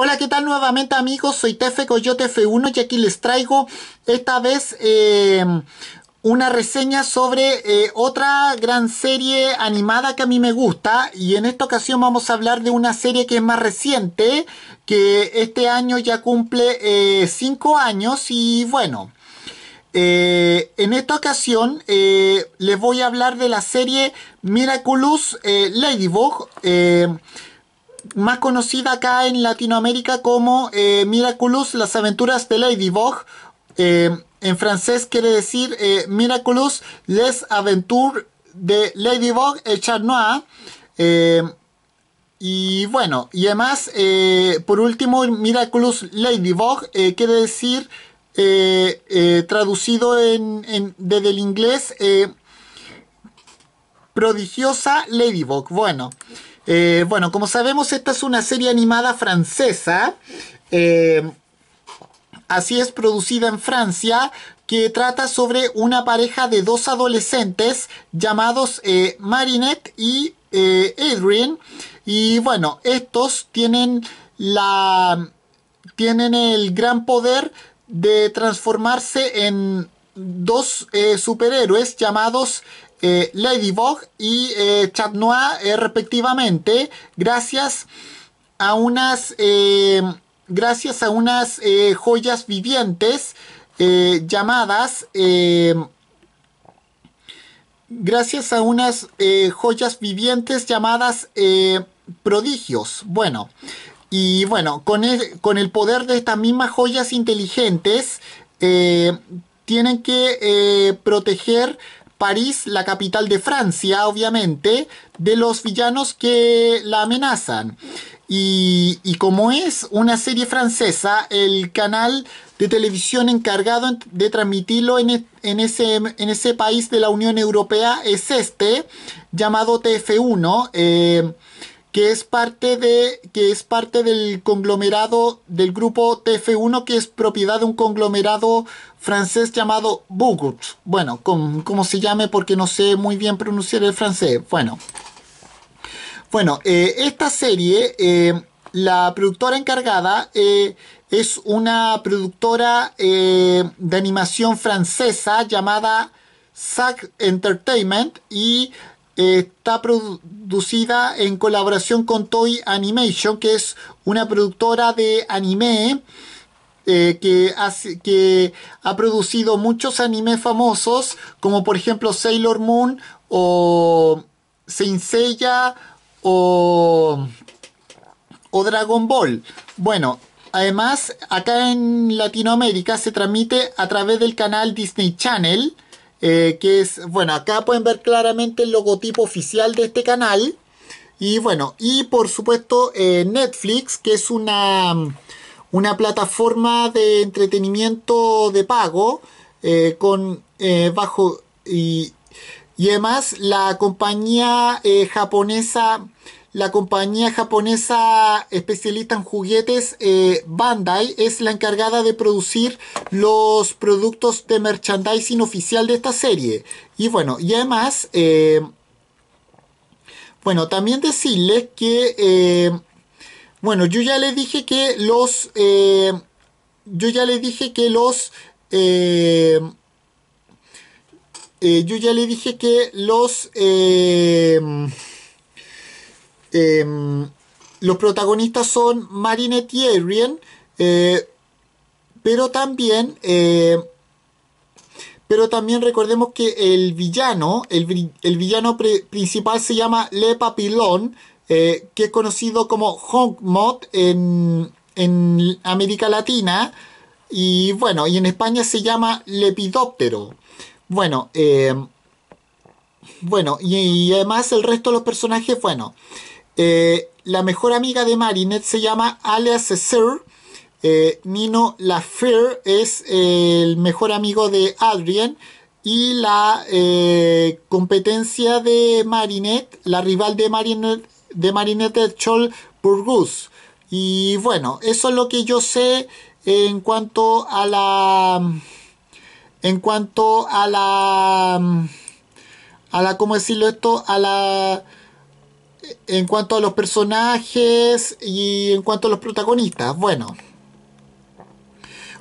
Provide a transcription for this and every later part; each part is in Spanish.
Hola, ¿qué tal nuevamente amigos? Soy Tefe Coyote F1 y aquí les traigo esta vez em, una reseña sobre eh, otra gran serie animada que a mí me gusta y en esta ocasión vamos a hablar de una serie que es más reciente, que este año ya cumple 5 eh, años y bueno, eh, en esta ocasión les voy a hablar de la serie Miraculous eh, Ladybug más conocida acá en Latinoamérica como eh, Miraculous, las aventuras de Ladybug. Eh, en francés quiere decir eh, Miraculous, les aventures de Ladybug et Chat y bueno, y además, por último, Miraculous Ladybug quiere decir, traducido desde el inglés, prodigiosa Ladybug. Bueno. Eh, bueno, como sabemos, esta es una serie animada francesa. Eh, así es, producida en Francia, que trata sobre una pareja de dos adolescentes llamados eh, Marinette y Adrien. Y bueno, estos tienen la. tienen el gran poder de transformarse en dos eh, superhéroes llamados eh, Ladybug y eh, Chat Noir respectivamente gracias a unas gracias a unas joyas vivientes llamadas gracias a unas joyas vivientes llamadas prodigios bueno y bueno, con el, con el poder de estas mismas joyas inteligentes, tienen que eh, proteger París, la capital de Francia, obviamente, de los villanos que la amenazan. Y, como es una serie francesa, el canal de televisión encargado de transmitirlo e, en, ese, país de la Unión Europea es este, llamado TF1 que es parte de que es parte del conglomerado del grupo TF1 que es propiedad de un conglomerado francés llamado Bugut. Bueno, como se llame porque no sé muy bien pronunciar el francés. Bueno. Bueno, eh, esta serie eh, la productora encargada eh, es una productora de animación francesa llamada Sac Entertainment y está producida en colaboración con Toy Animation, que es una productora de anime eh, que, ha producido muchos animes famosos, como por ejemplo Sailor Moon o Saint Seiya o Dragon Ball. Bueno, además acá en Latinoamérica se transmite a través del canal Disney Channel eh, que es, bueno, acá pueden ver claramente el logotipo oficial de este canal. Y bueno, y por supuesto eh, Netflix, que es una, una plataforma de entretenimiento de pago eh, con bajo y, y además la compañía japonesa la compañía japonesa especialista en juguetes eh, Bandai es la encargada de producir los productos de merchandising oficial de esta serie. Y bueno, y además, eh, bueno, también decirles que, eh, bueno, yo ya les dije que los, yo ya les dije que los, yo ya le dije que los, Em, los protagonistas son Marinette y eh, pero también... Eh, pero también recordemos que el villano, el, villano principal se llama Le Papillon, eh, que es conocido como Honkmot en, en América Latina, y bueno, y en España se llama Lepidóptero. Bueno, em, bueno, y además el resto de los personajes, bueno, eh, la mejor amiga de Marinette se llama Alia Sir eh, Nino Lafer es el mejor amigo de Adrien Y la eh, competencia de Marinette, la rival de Marinette, de Marinette es Chol Burgus. Y bueno, eso es lo que yo sé en cuanto a la. En cuanto a la. A la, ¿cómo decirlo esto? A la en cuanto a los personajes y en cuanto a los protagonistas, bueno.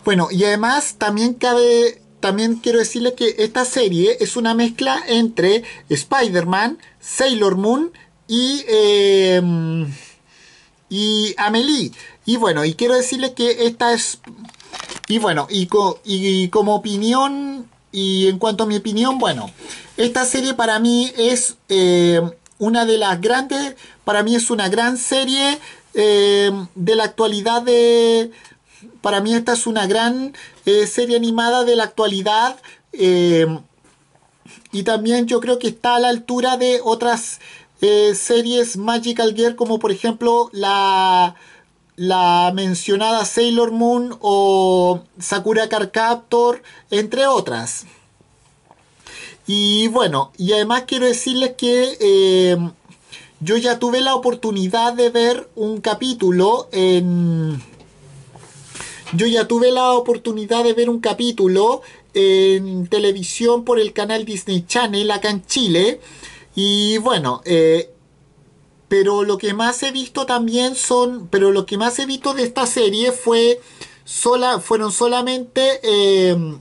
Bueno, y además también cabe, también quiero decirle que esta serie es una mezcla entre Spider-Man, Sailor Moon y, em, y Amelie. Y bueno, y quiero decirle que esta es... Y bueno, y, y como opinión, y en cuanto a mi opinión, bueno, esta serie para mí es... Em, una de las grandes, para mí es una gran serie eh, de la actualidad de... Para mí esta es una gran eh, serie animada de la actualidad eh, y también yo creo que está a la altura de otras series Magical Gear como por ejemplo la, mencionada Sailor Moon o Sakura car Captor, entre otras. Y bueno, y además quiero decirles que em, yo ya tuve la oportunidad de ver un capítulo en... Yo ya tuve la oportunidad de ver un capítulo en televisión por el canal Disney Channel acá en Chile. Y bueno, eh, pero lo que más he visto también son, pero lo que más he visto de esta serie fue sola, fueron solamente em,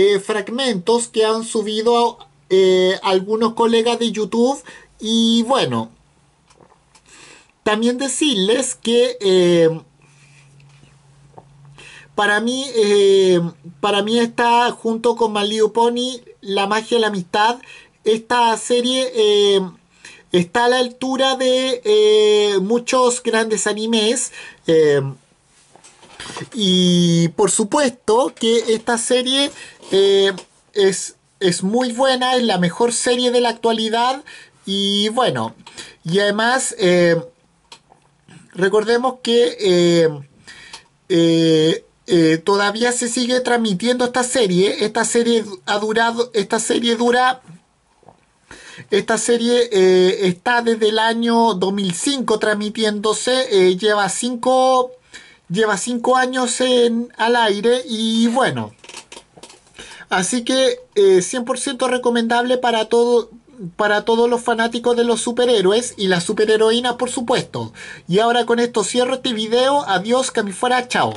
eh, fragmentos que han subido eh, algunos colegas de YouTube y bueno, también decirles que eh, para mí, para mí está junto con Malio Pony, La magia de la amistad, esta serie está a la altura de muchos grandes animes. Y por supuesto que esta serie eh, es, es muy buena, es la mejor serie de la actualidad. Y bueno, y además eh, recordemos que eh, todavía se sigue transmitiendo esta serie. Esta serie ha durado, esta serie dura, esta serie está desde el año 2005 transmitiéndose, lleva cinco, lleva cinco años en, al aire y bueno. Así que 100% eh, recomendable para todo, para todos los fanáticos de los superhéroes y la superheroína por supuesto. Y ahora con esto cierro este video. Adiós, que fuera, chao.